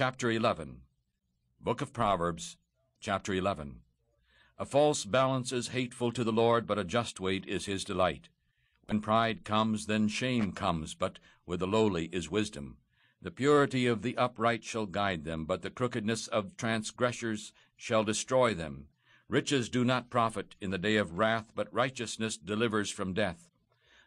Chapter 11 Book of Proverbs, chapter 11 A false balance is hateful to the Lord, but a just weight is his delight. When pride comes, then shame comes, but with the lowly is wisdom. The purity of the upright shall guide them, but the crookedness of transgressors shall destroy them. Riches do not profit in the day of wrath, but righteousness delivers from death.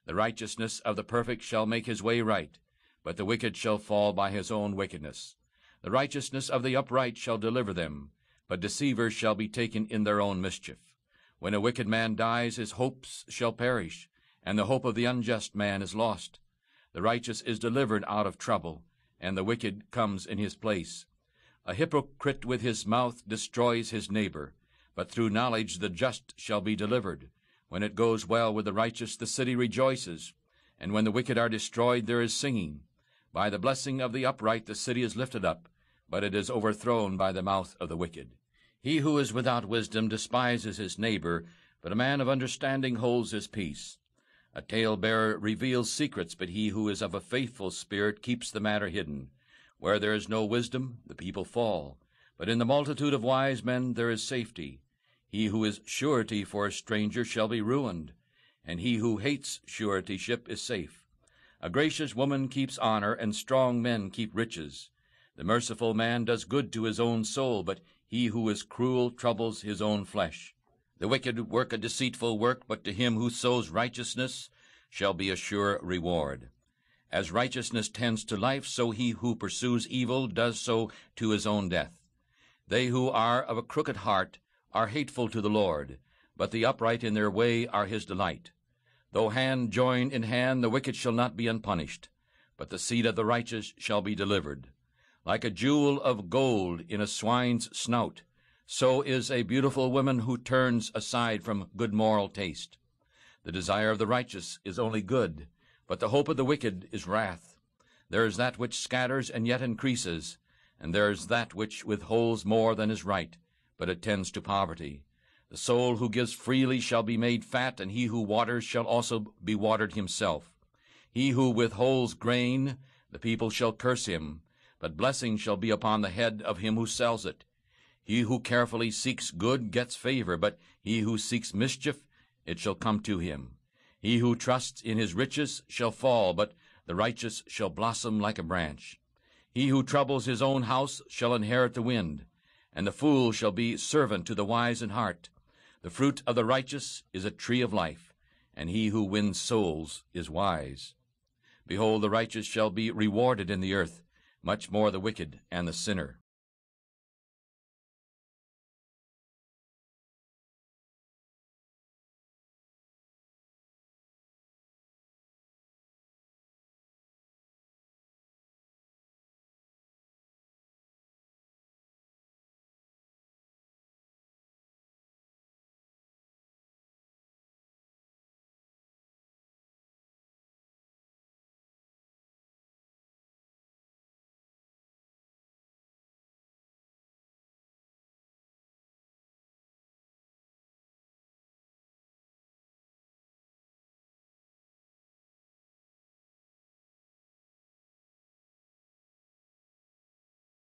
The righteousness of the perfect shall make his way right, but the wicked shall fall by his own wickedness. The righteousness of the upright shall deliver them, but deceivers shall be taken in their own mischief. When a wicked man dies, his hopes shall perish, and the hope of the unjust man is lost. The righteous is delivered out of trouble, and the wicked comes in his place. A hypocrite with his mouth destroys his neighbor, but through knowledge the just shall be delivered. When it goes well with the righteous, the city rejoices, and when the wicked are destroyed, there is singing. By the blessing of the upright, the city is lifted up, but it is overthrown by the mouth of the wicked. He who is without wisdom despises his neighbor, but a man of understanding holds his peace. A talebearer reveals secrets, but he who is of a faithful spirit keeps the matter hidden. Where there is no wisdom, the people fall, but in the multitude of wise men there is safety. He who is surety for a stranger shall be ruined, and he who hates suretyship is safe. A gracious woman keeps honor, and strong men keep riches. The merciful man does good to his own soul, but he who is cruel troubles his own flesh. The wicked work a deceitful work, but to him who sows righteousness shall be a sure reward. As righteousness tends to life, so he who pursues evil does so to his own death. They who are of a crooked heart are hateful to the Lord, but the upright in their way are his delight. Though hand join in hand, the wicked shall not be unpunished, but the seed of the righteous shall be delivered. Like a jewel of gold in a swine's snout, so is a beautiful woman who turns aside from good moral taste. The desire of the righteous is only good, but the hope of the wicked is wrath. There is that which scatters and yet increases, and there is that which withholds more than is right, but attends to poverty. The soul who gives freely shall be made fat, and he who waters shall also be watered himself. He who withholds grain, the people shall curse him, but blessing shall be upon the head of him who sells it. He who carefully seeks good gets favor, but he who seeks mischief, it shall come to him. He who trusts in his riches shall fall, but the righteous shall blossom like a branch. He who troubles his own house shall inherit the wind, and the fool shall be servant to the wise in heart. The fruit of the righteous is a tree of life, and he who wins souls is wise. Behold, the righteous shall be rewarded in the earth, much more the wicked and the sinner.